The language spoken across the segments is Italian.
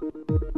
Thank you.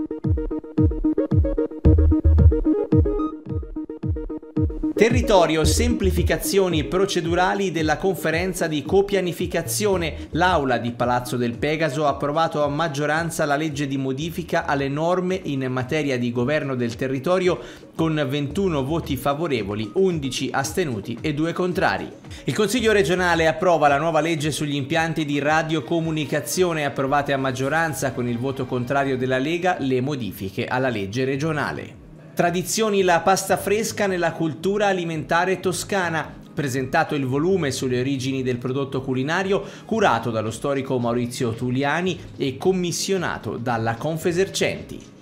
Territorio, semplificazioni procedurali della conferenza di copianificazione. L'aula di Palazzo del Pegaso ha approvato a maggioranza la legge di modifica alle norme in materia di governo del territorio con 21 voti favorevoli, 11 astenuti e 2 contrari. Il Consiglio regionale approva la nuova legge sugli impianti di radiocomunicazione approvate a maggioranza con il voto contrario della Lega le modifiche alla legge regionale. Tradizioni la pasta fresca nella cultura alimentare toscana, presentato il volume sulle origini del prodotto culinario curato dallo storico Maurizio Tuliani e commissionato dalla Confesercenti.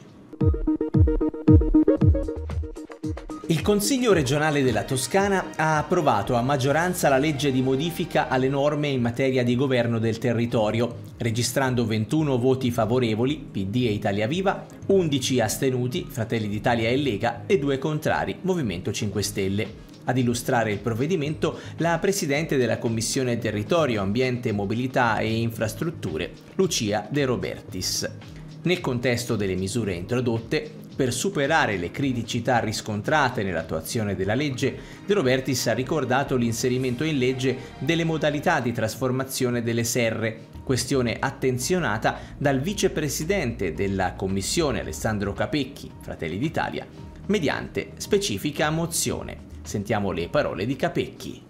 Il Consiglio regionale della Toscana ha approvato a maggioranza la legge di modifica alle norme in materia di governo del territorio, registrando 21 voti favorevoli, PD e Italia Viva, 11 astenuti, Fratelli d'Italia e Lega, e 2 contrari, Movimento 5 Stelle. Ad illustrare il provvedimento la Presidente della Commissione Territorio, Ambiente, Mobilità e Infrastrutture, Lucia De Robertis. Nel contesto delle misure introdotte, per superare le criticità riscontrate nell'attuazione della legge, De Robertis ha ricordato l'inserimento in legge delle modalità di trasformazione delle serre questione attenzionata dal vicepresidente della Commissione Alessandro Capecchi, Fratelli d'Italia, mediante specifica mozione. Sentiamo le parole di Capecchi.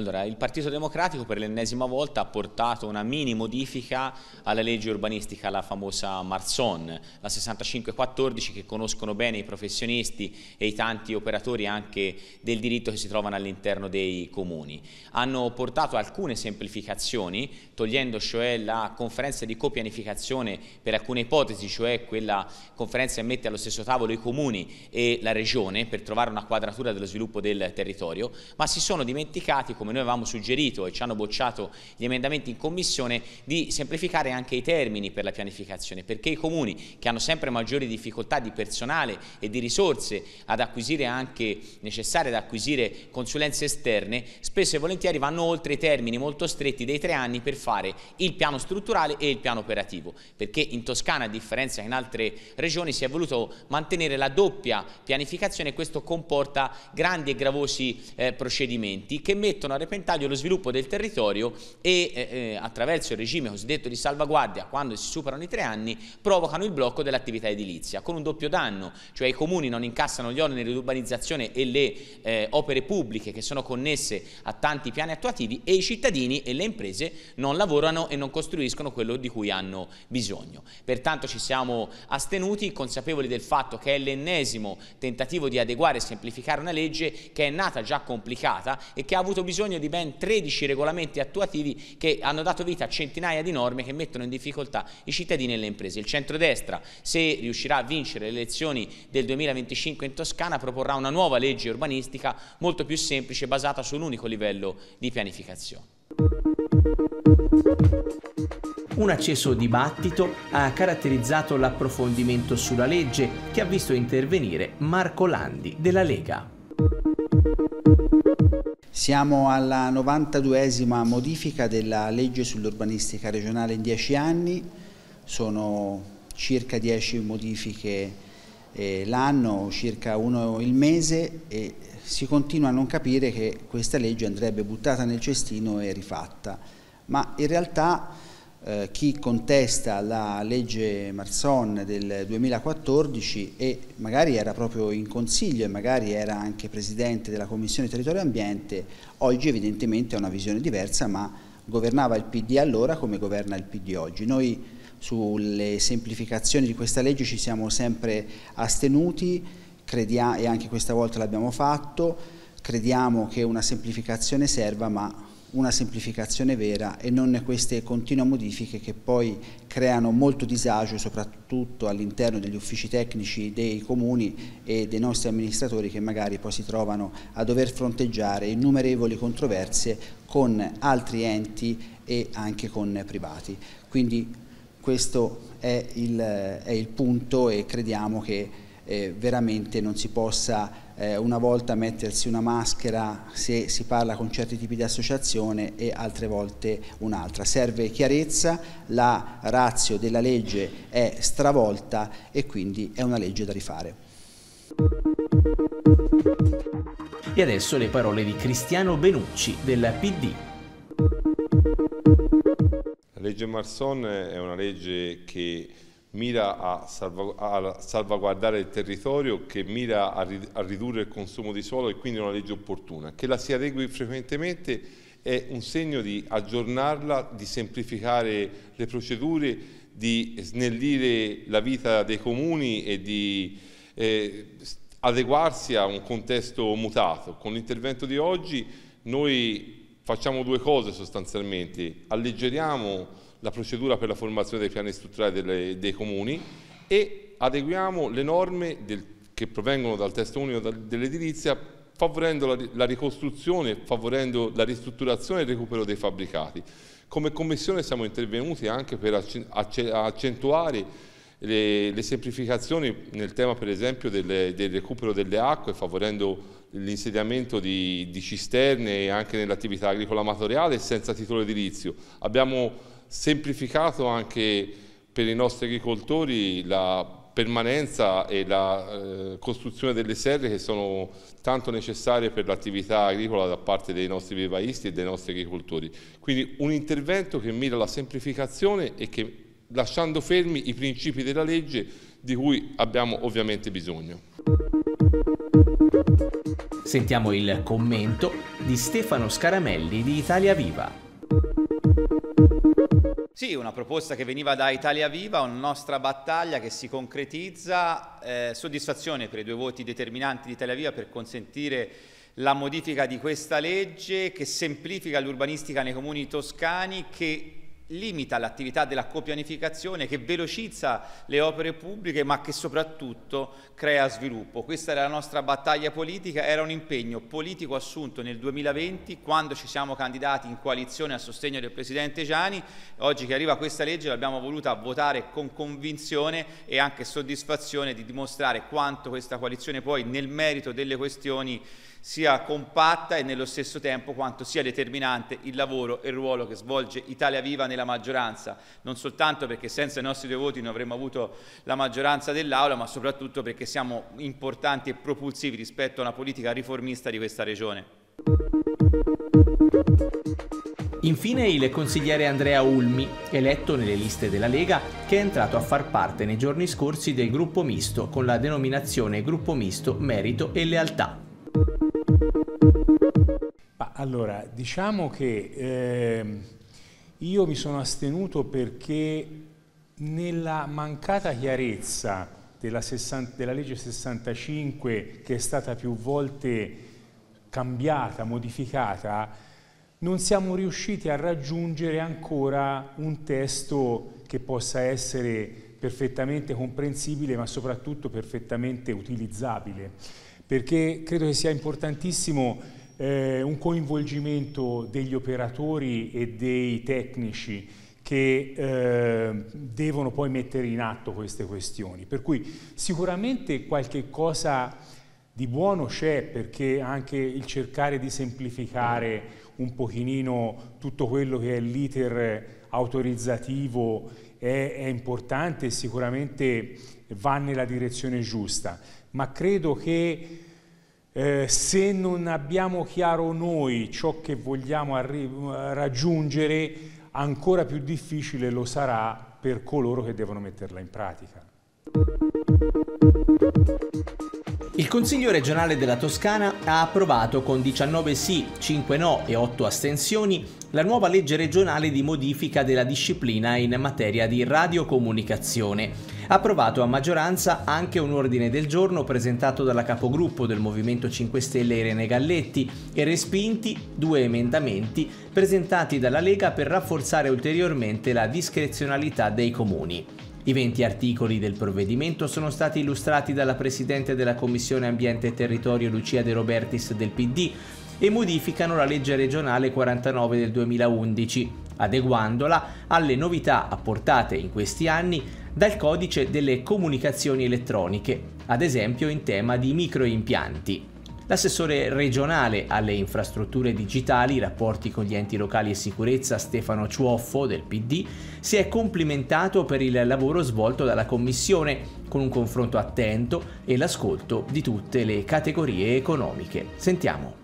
Allora, il Partito Democratico per l'ennesima volta ha portato una mini modifica alla legge urbanistica, la famosa Marzon, la 6514 che conoscono bene i professionisti e i tanti operatori anche del diritto che si trovano all'interno dei comuni. Hanno portato alcune semplificazioni, togliendo cioè la conferenza di copianificazione per alcune ipotesi, cioè quella conferenza che mette allo stesso tavolo i comuni e la regione per trovare una quadratura dello sviluppo del territorio, ma si sono dimenticati come noi avevamo suggerito e ci hanno bocciato gli emendamenti in commissione di semplificare anche i termini per la pianificazione, perché i comuni che hanno sempre maggiori difficoltà di personale e di risorse ad acquisire anche necessarie ad acquisire consulenze esterne, spesso e volentieri vanno oltre i termini molto stretti dei tre anni per fare il piano strutturale e il piano operativo, perché in Toscana, a differenza che in altre regioni, si è voluto mantenere la doppia pianificazione e questo comporta grandi e gravosi eh, procedimenti che mettono a repentaglio lo sviluppo del territorio e eh, eh, attraverso il regime cosiddetto di salvaguardia, quando si superano i tre anni, provocano il blocco dell'attività edilizia, con un doppio danno, cioè i comuni non incassano gli oneri di urbanizzazione e le eh, opere pubbliche che sono connesse a tanti piani attuativi e i cittadini e le imprese non lavorano e non costruiscono quello di cui hanno bisogno. Pertanto ci siamo astenuti, consapevoli del fatto che è l'ennesimo tentativo di adeguare e semplificare una legge che è nata già complicata e che ha avuto bisogno bisogno di ben 13 regolamenti attuativi che hanno dato vita a centinaia di norme che mettono in difficoltà i cittadini e le imprese. Il centrodestra, se riuscirà a vincere le elezioni del 2025 in Toscana, proporrà una nuova legge urbanistica molto più semplice basata su un unico livello di pianificazione. Un acceso dibattito ha caratterizzato l'approfondimento sulla legge che ha visto intervenire Marco Landi della Lega. Siamo alla 92esima modifica della legge sull'urbanistica regionale in 10 anni, sono circa 10 modifiche eh, l'anno, circa uno il mese e si continua a non capire che questa legge andrebbe buttata nel cestino e rifatta, ma in realtà eh, chi contesta la legge Marzon del 2014 e magari era proprio in consiglio e magari era anche presidente della Commissione Territorio e Ambiente, oggi evidentemente ha una visione diversa ma governava il PD allora come governa il PD oggi. Noi sulle semplificazioni di questa legge ci siamo sempre astenuti crediamo, e anche questa volta l'abbiamo fatto, crediamo che una semplificazione serva ma una semplificazione vera e non queste continue modifiche che poi creano molto disagio soprattutto all'interno degli uffici tecnici dei comuni e dei nostri amministratori che magari poi si trovano a dover fronteggiare innumerevoli controversie con altri enti e anche con privati. Quindi questo è il, è il punto e crediamo che eh, veramente non si possa eh, una volta mettersi una maschera se si parla con certi tipi di associazione e altre volte un'altra. Serve chiarezza, la razio della legge è stravolta e quindi è una legge da rifare. E adesso le parole di Cristiano Benucci della PD. La legge Marson è una legge che mira a, salvagu a, salvaguardare il territorio, che mira a, rid a, ridurre il consumo di suolo e quindi è una legge opportuna. Che la si adegui frequentemente è un segno di aggiornarla, di semplificare le procedure, di snellire la vita dei comuni e di eh, adeguarsi a un contesto mutato. Con l'intervento di oggi noi facciamo due cose sostanzialmente, alleggeriamo la procedura per la formazione dei piani strutturali delle, dei comuni e adeguiamo le norme del, che provengono dal testo unico dell'edilizia favorendo la, la ricostruzione, favorendo la ristrutturazione e il recupero dei fabbricati. Come Commissione siamo intervenuti anche per accentuare le, le, semplificazioni nel tema per esempio delle, del recupero delle acque favorendo l'insediamento di, di, cisterne anche nell'attività agricola amatoriale senza titolo edilizio. Abbiamo semplificato anche per i nostri agricoltori la permanenza e la eh, costruzione delle serre che sono tanto necessarie per l'attività agricola da parte dei nostri vivaisti e dei nostri agricoltori. Quindi un intervento che mira alla semplificazione e che lasciando fermi i principi della legge di cui abbiamo ovviamente bisogno. Sentiamo il commento di Stefano Scaramelli di Italia Viva. Sì, una proposta che veniva da Italia Viva, una nostra battaglia che si concretizza, eh, soddisfazione per i due voti determinanti di Italia Viva per consentire la modifica di questa legge che semplifica l'urbanistica nei comuni toscani, che limita l'attività della copianificazione, che velocizza le opere pubbliche ma che soprattutto crea sviluppo. Questa era la nostra battaglia politica, era un impegno politico assunto nel 2020 quando ci siamo candidati in coalizione a sostegno del Presidente Gianni, oggi che arriva questa legge l'abbiamo voluta votare con convinzione e anche soddisfazione di dimostrare quanto questa coalizione poi nel merito delle questioni sia compatta e nello stesso tempo quanto sia determinante il lavoro e il ruolo che svolge Italia Viva nella maggioranza, non soltanto perché senza i nostri due voti non avremmo avuto la maggioranza dell'Aula, ma soprattutto perché siamo importanti e propulsivi rispetto a una politica riformista di questa regione. Infine il consigliere Andrea Ulmi, eletto nelle liste della Lega, che è entrato a far parte nei giorni scorsi del gruppo misto con la denominazione Gruppo Misto Merito e Lealtà. Allora, diciamo che eh, io mi sono astenuto perché nella mancata chiarezza della, 60, della legge 65 che è stata più volte cambiata, modificata, non siamo riusciti a raggiungere ancora un testo che possa essere perfettamente comprensibile ma soprattutto perfettamente utilizzabile perché credo che sia importantissimo eh, un coinvolgimento degli operatori e dei tecnici che eh, devono poi mettere in atto queste questioni. Per cui sicuramente qualche cosa di buono c'è perché anche il cercare di semplificare un pochino tutto quello che è l'iter autorizzativo è, è importante e sicuramente va nella direzione giusta, ma credo che eh, se non abbiamo chiaro noi ciò che vogliamo eh, raggiungere, ancora più difficile lo sarà per coloro che devono metterla in pratica. Il Consiglio regionale della Toscana ha approvato con 19 sì, 5 no e 8 astensioni la nuova legge regionale di modifica della disciplina in materia di radiocomunicazione approvato a maggioranza anche un ordine del giorno presentato dalla capogruppo del Movimento 5 Stelle Irene Galletti e respinti due emendamenti presentati dalla Lega per rafforzare ulteriormente la discrezionalità dei comuni. I 20 articoli del provvedimento sono stati illustrati dalla Presidente della Commissione Ambiente e Territorio Lucia De Robertis del PD e modificano la legge regionale 49 del 2011 adeguandola alle novità apportate in questi anni dal codice delle comunicazioni elettroniche, ad esempio in tema di microimpianti. L'assessore regionale alle infrastrutture digitali, rapporti con gli enti locali e sicurezza Stefano Ciuoffo del PD si è complimentato per il lavoro svolto dalla Commissione con un confronto attento e l'ascolto di tutte le categorie economiche. Sentiamo.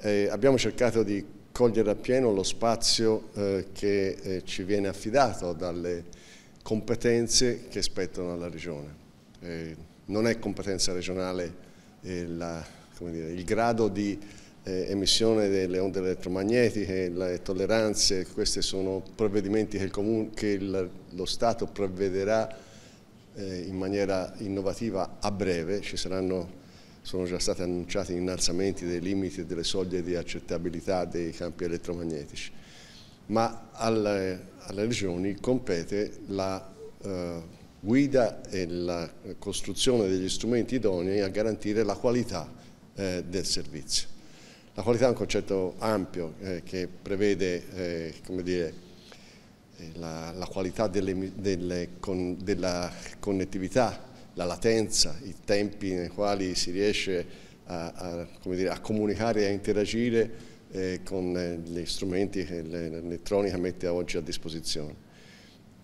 Eh, abbiamo cercato di cogliere appieno lo spazio eh, che eh, ci viene affidato dalle competenze che spettano alla Regione. Eh, non è competenza regionale eh, la, dire, il grado di eh, emissione delle onde elettromagnetiche, le tolleranze, questi sono provvedimenti che, il comune, che il, lo Stato provvederà eh, in maniera innovativa a breve, ci saranno sono già stati annunciati innalzamenti dei limiti e delle soglie di accettabilità dei campi elettromagnetici, ma alle, alle regioni compete la eh, guida e la costruzione degli strumenti idonei a garantire la qualità eh, del servizio. La qualità è un concetto ampio eh, che prevede eh, dire, eh, la, la, qualità delle, delle, con, della connettività la latenza, i tempi nei quali si riesce a, a, dire, a comunicare e a interagire eh, con eh, gli strumenti che l'elettronica mette oggi a disposizione.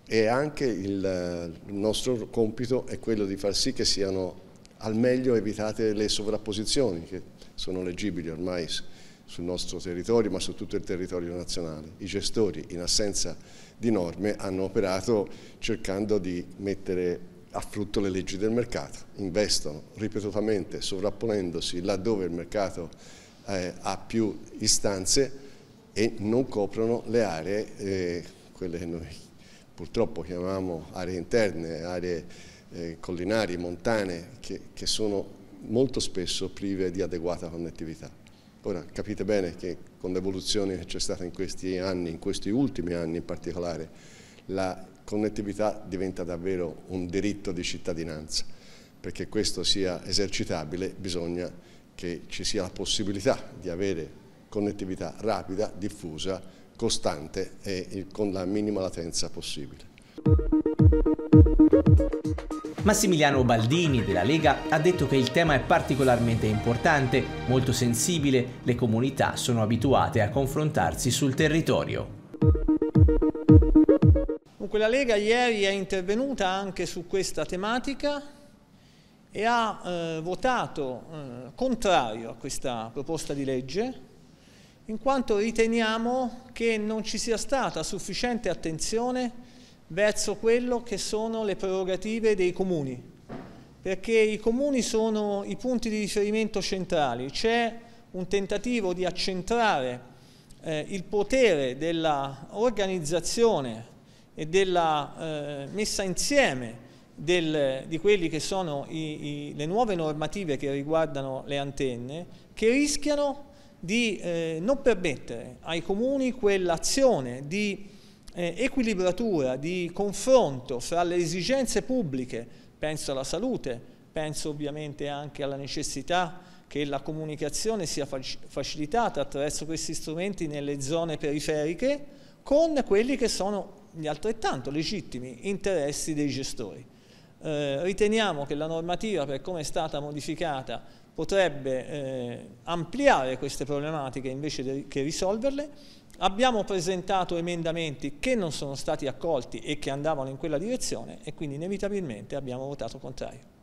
E anche il, il nostro compito è quello di far sì che siano al meglio evitate le sovrapposizioni che sono leggibili ormai sul nostro territorio ma su tutto il territorio nazionale. I gestori in assenza di norme hanno operato cercando di mettere a frutto le leggi del mercato, investono ripetutamente sovrapponendosi laddove il mercato eh, ha più istanze e non coprono le aree, eh, quelle che noi purtroppo chiamiamo aree interne, aree eh, collinari, montane, che, che sono molto spesso prive di adeguata connettività. Ora capite bene che con l'evoluzione che c'è stata in questi anni, in questi ultimi anni in particolare, la connettività diventa davvero un diritto di cittadinanza. Perché questo sia esercitabile bisogna che ci sia la possibilità di avere connettività rapida, diffusa, costante e con la minima latenza possibile. Massimiliano Baldini della Lega ha detto che il tema è particolarmente importante, molto sensibile, le comunità sono abituate a confrontarsi sul territorio. Dunque ecco, la Lega ieri è intervenuta anche su questa tematica e ha eh, votato eh, contrario a questa proposta di legge in quanto riteniamo che non ci sia stata sufficiente attenzione verso quello che sono le prerogative dei comuni, perché i comuni sono i punti di riferimento centrali, c'è un tentativo di accentrare eh, il potere dell'organizzazione e della eh, messa insieme del, di quelle che sono i, i, le nuove normative che riguardano le antenne, che rischiano di eh, non permettere ai comuni quell'azione di eh, equilibratura, di confronto fra le esigenze pubbliche, penso alla salute, penso ovviamente anche alla necessità che la comunicazione sia facilitata attraverso questi strumenti nelle zone periferiche, con quelli che sono gli altrettanto legittimi interessi dei gestori. Eh, riteniamo che la normativa per come è stata modificata potrebbe eh, ampliare queste problematiche invece che risolverle. Abbiamo presentato emendamenti che non sono stati accolti e che andavano in quella direzione e quindi inevitabilmente abbiamo votato contrario.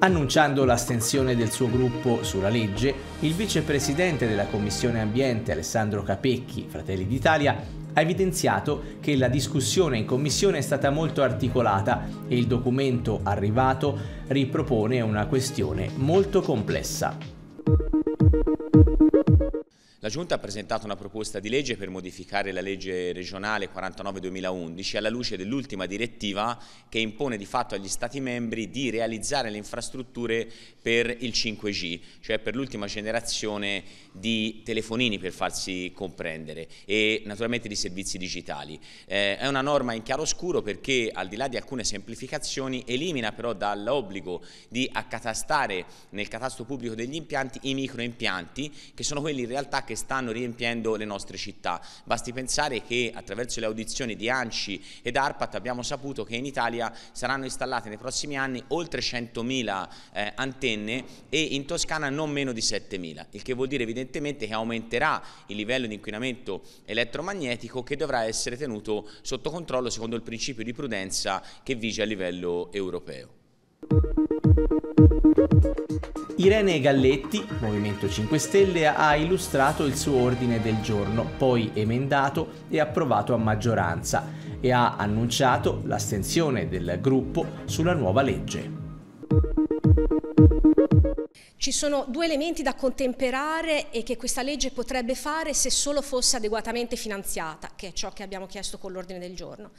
Annunciando l'astensione del suo gruppo sulla legge, il vicepresidente della Commissione Ambiente Alessandro Capecchi, Fratelli d'Italia, ha evidenziato che la discussione in Commissione è stata molto articolata e il documento arrivato ripropone una questione molto complessa. La Giunta ha presentato una proposta di legge per modificare la legge regionale 49-2011 alla luce dell'ultima direttiva che impone di fatto agli Stati membri di realizzare le infrastrutture per il 5G, cioè per l'ultima generazione di telefonini per farsi comprendere e naturalmente di servizi digitali. Eh, è una norma in chiaroscuro perché al di là di alcune semplificazioni elimina però dall'obbligo di accatastare nel catasto pubblico degli impianti i microimpianti che sono quelli in realtà che che stanno riempiendo le nostre città. Basti pensare che attraverso le audizioni di ANCI ed ARPAT abbiamo saputo che in Italia saranno installate nei prossimi anni oltre 100.000 eh, antenne e in Toscana non meno di 7.000, il che vuol dire evidentemente che aumenterà il livello di inquinamento elettromagnetico che dovrà essere tenuto sotto controllo secondo il principio di prudenza che vige a livello europeo. Irene Galletti, Movimento 5 Stelle, ha illustrato il suo ordine del giorno, poi emendato e approvato a maggioranza, e ha annunciato l'astensione del gruppo sulla nuova legge. Ci sono due elementi da contemperare e che questa legge potrebbe fare se solo fosse adeguatamente finanziata, che è ciò che abbiamo chiesto con l'ordine del giorno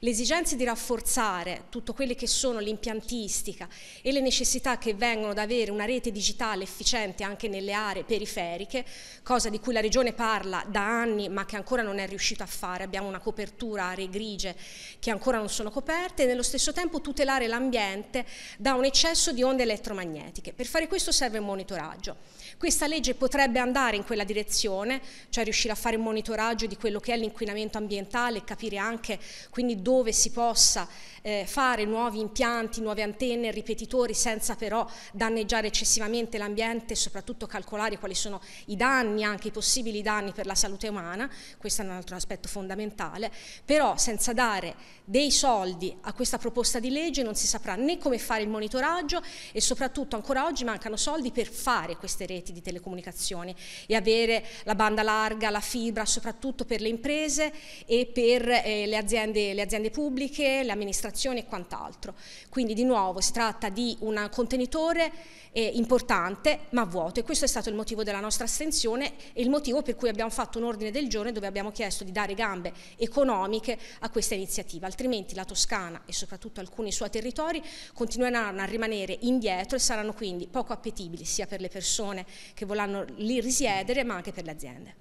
l'esigenza di rafforzare tutto quello che sono l'impiantistica e le necessità che vengono ad avere una rete digitale efficiente anche nelle aree periferiche, cosa di cui la Regione parla da anni ma che ancora non è riuscita a fare, abbiamo una copertura aree grigie che ancora non sono coperte e nello stesso tempo tutelare l'ambiente da un eccesso di onde elettromagnetiche. Per fare questo serve un monitoraggio. Questa legge potrebbe andare in quella direzione, cioè riuscire a fare un monitoraggio di quello che è l'inquinamento ambientale e capire anche quindi dove si possa eh, fare nuovi impianti, nuove antenne, ripetitori senza però danneggiare eccessivamente l'ambiente e soprattutto calcolare quali sono i danni, anche i possibili danni per la salute umana, questo è un altro aspetto fondamentale, però senza dare dei soldi a questa proposta di legge non si saprà né come fare il monitoraggio e soprattutto ancora oggi mancano soldi per fare queste reti reti di telecomunicazioni e avere la banda larga, la fibra, soprattutto per le imprese e per eh, le, aziende, le aziende pubbliche, le amministrazioni e quant'altro. Quindi di nuovo si tratta di un contenitore eh, importante ma vuoto e questo è stato il motivo della nostra astensione e il motivo per cui abbiamo fatto un ordine del giorno dove abbiamo chiesto di dare gambe economiche a questa iniziativa, altrimenti la Toscana e soprattutto alcuni suoi territori continueranno a rimanere indietro e saranno quindi poco appetibili sia per le persone che vorranno lì risiedere, ma anche per le aziende.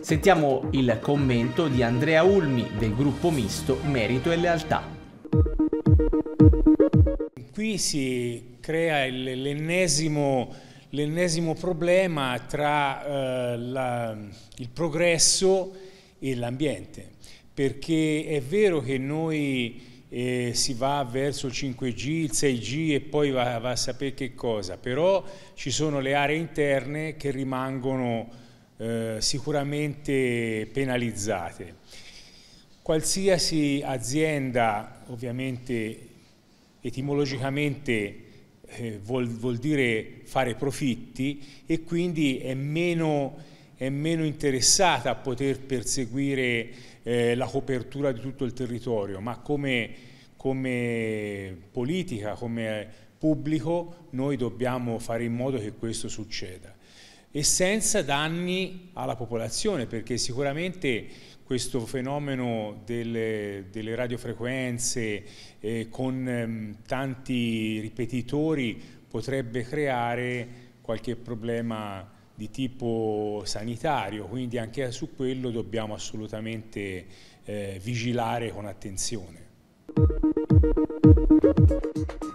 Sentiamo il commento di Andrea Ulmi del gruppo misto Merito e Lealtà. Qui si crea l'ennesimo, problema tra eh, la, il progresso e l'ambiente, perché è vero che noi e si va verso il 5G, il 6G e poi va, va, a sapere che cosa, però ci sono le aree interne che rimangono eh, sicuramente penalizzate. Qualsiasi azienda, ovviamente etimologicamente eh, vuol, vuol, dire fare profitti e quindi è meno è meno interessata a poter perseguire eh, la copertura di tutto il territorio, ma come, come politica, come pubblico, noi dobbiamo fare in modo che questo succeda e senza danni alla popolazione, perché sicuramente questo fenomeno delle, delle radiofrequenze eh, con ehm, tanti ripetitori potrebbe creare qualche problema di tipo sanitario, quindi anche su quello dobbiamo assolutamente eh, vigilare con attenzione.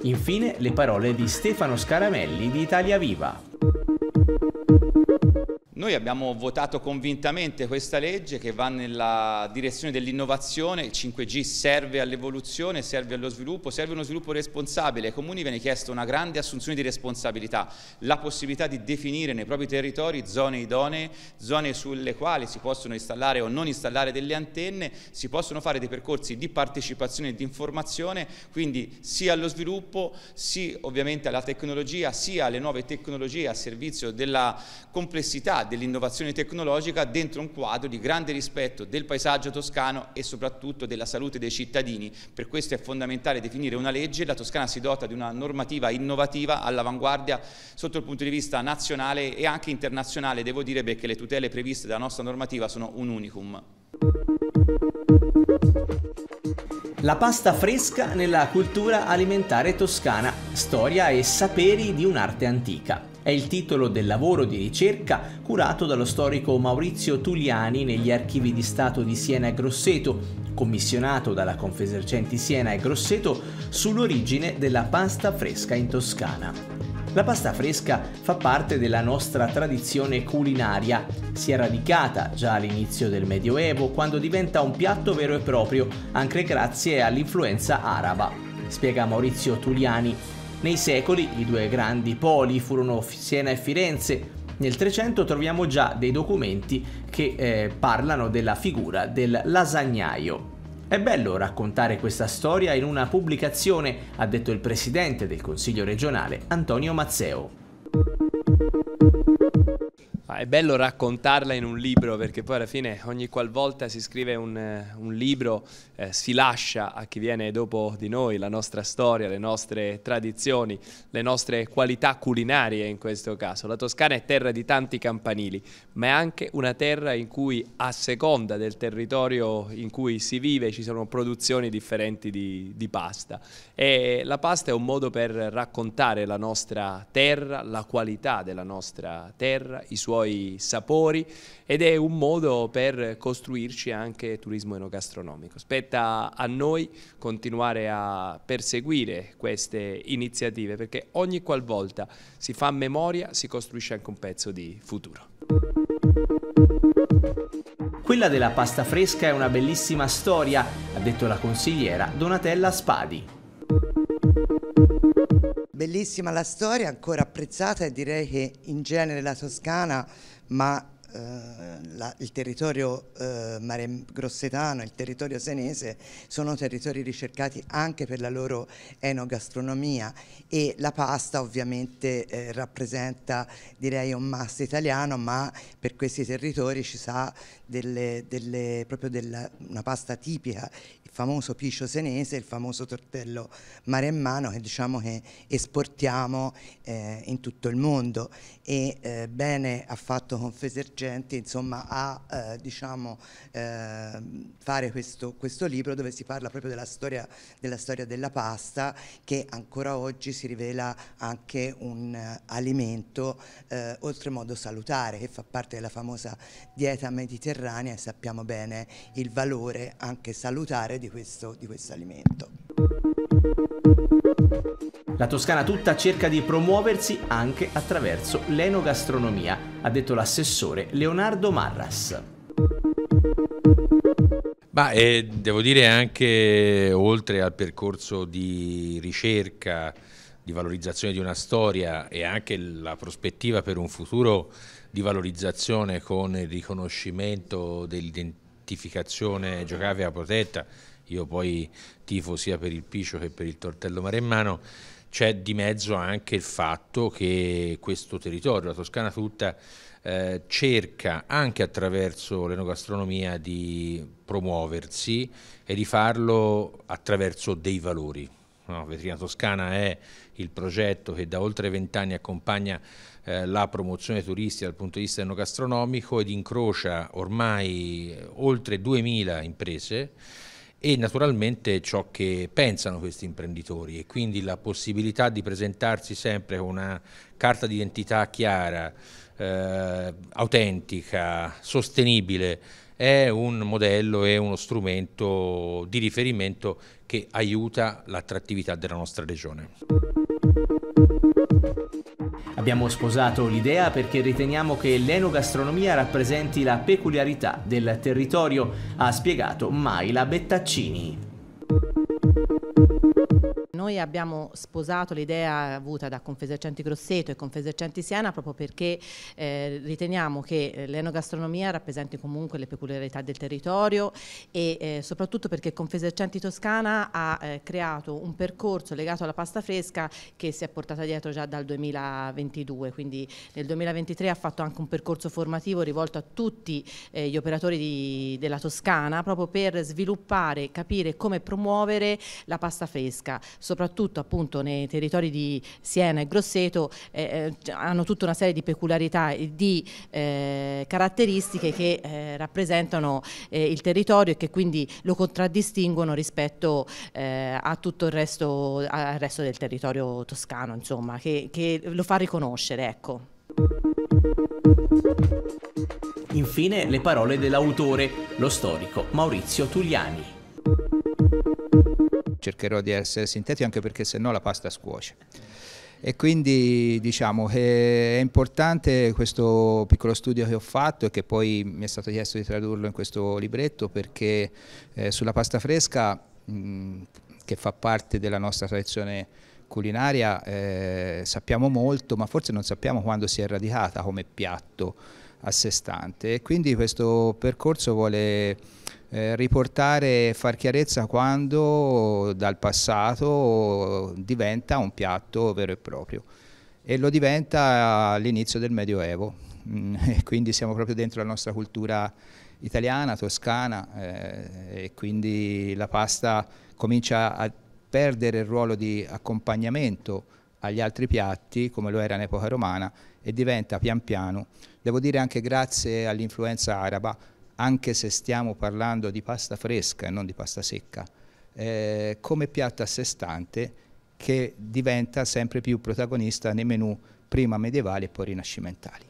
Infine le parole di Stefano Scaramelli di Italia Viva. Noi abbiamo votato convintamente questa legge che va nella direzione dell'innovazione, il 5G serve all'evoluzione, serve allo sviluppo, serve uno sviluppo responsabile, ai comuni viene chiesta una grande assunzione di responsabilità, la possibilità di definire nei propri territori zone idonee, zone sulle quali si possono installare o non installare delle antenne, si possono fare dei percorsi di partecipazione e di informazione, quindi sia allo sviluppo, sia ovviamente alla tecnologia, sia alle nuove tecnologie a servizio della complessità dell'innovazione tecnologica dentro un quadro di grande rispetto del paesaggio toscano e soprattutto della salute dei cittadini. Per questo è fondamentale definire una legge, la Toscana si dota di una normativa innovativa all'avanguardia sotto il punto di vista nazionale e anche internazionale, devo dire perché le tutele previste dalla nostra normativa sono un unicum. La pasta fresca nella cultura alimentare toscana, storia e saperi di un'arte antica è il titolo del lavoro di ricerca curato dallo storico Maurizio Tuliani negli archivi di Stato di Siena e Grosseto, commissionato dalla Confesercenti Siena e Grosseto sull'origine della pasta fresca in Toscana. La pasta fresca fa parte della nostra tradizione culinaria, si è radicata già all'inizio del Medioevo quando diventa un piatto vero e proprio, anche grazie all'influenza araba, spiega Maurizio Tuliani, nei secoli i due grandi poli furono Siena e Firenze. Nel 300 troviamo già dei documenti che eh, parlano della figura del lasagnaio. È bello raccontare questa storia in una pubblicazione, ha detto il presidente del Consiglio regionale Antonio Mazzeo. Ah, è bello raccontarla in un libro perché poi alla fine ogni qualvolta si scrive un, eh, un libro eh, si lascia a chi viene dopo di noi la nostra storia, le nostre tradizioni, le nostre qualità culinarie in questo caso. La Toscana è terra di tanti campanili ma è anche una terra in cui a seconda del territorio in cui si vive ci sono produzioni differenti di, di pasta e la pasta è un modo per raccontare la nostra terra, la qualità della nostra terra, i suoi suoi sapori ed è un modo per costruirci anche turismo enogastronomico. Spetta a noi continuare a perseguire queste iniziative perché ogni qualvolta si fa memoria si costruisce anche un pezzo di futuro. Quella della pasta fresca è una bellissima storia, ha detto la consigliera Donatella Spadi. Bellissima la storia, ancora apprezzata e direi che in genere la Toscana, ma eh, la, il territorio eh, mare grossetano, il territorio senese sono territori ricercati anche per la loro enogastronomia e la pasta ovviamente eh, rappresenta direi un must italiano ma per questi territori ci sa delle, delle, proprio della, una pasta tipica famoso piscio senese, il famoso tortello maremmano che diciamo che esportiamo eh, in tutto il mondo e eh, bene ha fatto Confesergenti insomma a eh, diciamo eh, fare questo, questo, libro dove si parla proprio della storia, della storia della pasta che ancora oggi si rivela anche un alimento eh, oltremodo salutare che fa parte della famosa dieta mediterranea e sappiamo bene il valore anche salutare di questo, di questo alimento. La Toscana tutta cerca di promuoversi anche attraverso l'enogastronomia, ha detto l'assessore Leonardo Marras. Ma eh, devo dire anche oltre al percorso di ricerca, di valorizzazione di una storia e anche la prospettiva per un futuro di valorizzazione con il riconoscimento dell'identificazione geografica protetta io poi tifo sia per il Picio che per il Tortello Maremmano, c'è di mezzo anche il fatto che questo territorio, la Toscana tutta, eh, cerca anche attraverso l'enogastronomia di promuoversi e di farlo attraverso dei valori. No, Vetrina Toscana è il progetto che da oltre vent'anni accompagna eh, la promozione turistica dal punto di vista enogastronomico ed incrocia ormai eh, oltre 2000 imprese e naturalmente ciò che pensano questi imprenditori e quindi la possibilità di presentarsi sempre con una carta d'identità chiara, eh, autentica, sostenibile è un modello e uno strumento di riferimento che aiuta l'attrattività della nostra regione. Abbiamo sposato l'idea perché riteniamo che l'enogastronomia rappresenti la peculiarità del territorio, ha spiegato Maila Bettaccini noi abbiamo sposato l'idea avuta da Confesercenti Grosseto e Confesercenti Siena proprio perché eh, riteniamo che eh, l'enogastronomia rappresenti comunque le peculiarità del territorio e eh, soprattutto perché Confesercenti Toscana ha eh, creato un percorso legato alla pasta fresca che si è portata dietro già dal 2022, quindi nel 2023 ha fatto anche un percorso formativo rivolto a tutti eh, gli operatori di, della Toscana proprio per sviluppare, capire come promuovere la pasta fresca. So soprattutto appunto nei territori di Siena e Grosseto eh, eh, hanno tutta una serie di peculiarità e di eh, caratteristiche che eh, rappresentano eh, il territorio e che quindi lo contraddistinguono rispetto eh, a tutto il resto, al resto del territorio toscano, insomma, che, che lo fa riconoscere. Ecco. Infine le parole dell'autore, lo storico Maurizio Tugliani cercherò di essere sintetico anche perché se no la pasta scuoce. E quindi diciamo che eh, è importante questo piccolo studio che ho fatto e che poi mi è stato chiesto di tradurlo in questo libretto perché eh, sulla pasta fresca, mh, che fa parte della nostra tradizione culinaria, eh, sappiamo molto, ma forse non sappiamo quando si è radicata come piatto a sé stante e quindi questo percorso vuole eh, riportare e far chiarezza quando dal passato diventa un piatto vero e proprio e lo diventa all'inizio del Medioevo mm, e quindi siamo proprio dentro la nostra cultura italiana, toscana eh, e quindi la pasta comincia a perdere il ruolo di accompagnamento agli altri piatti come lo era in epoca romana e diventa pian piano Devo dire anche grazie all'influenza araba, anche se stiamo parlando di pasta fresca e non di pasta secca, eh, come piatto a sé stante che diventa sempre più protagonista nei menù prima medievali e poi rinascimentali.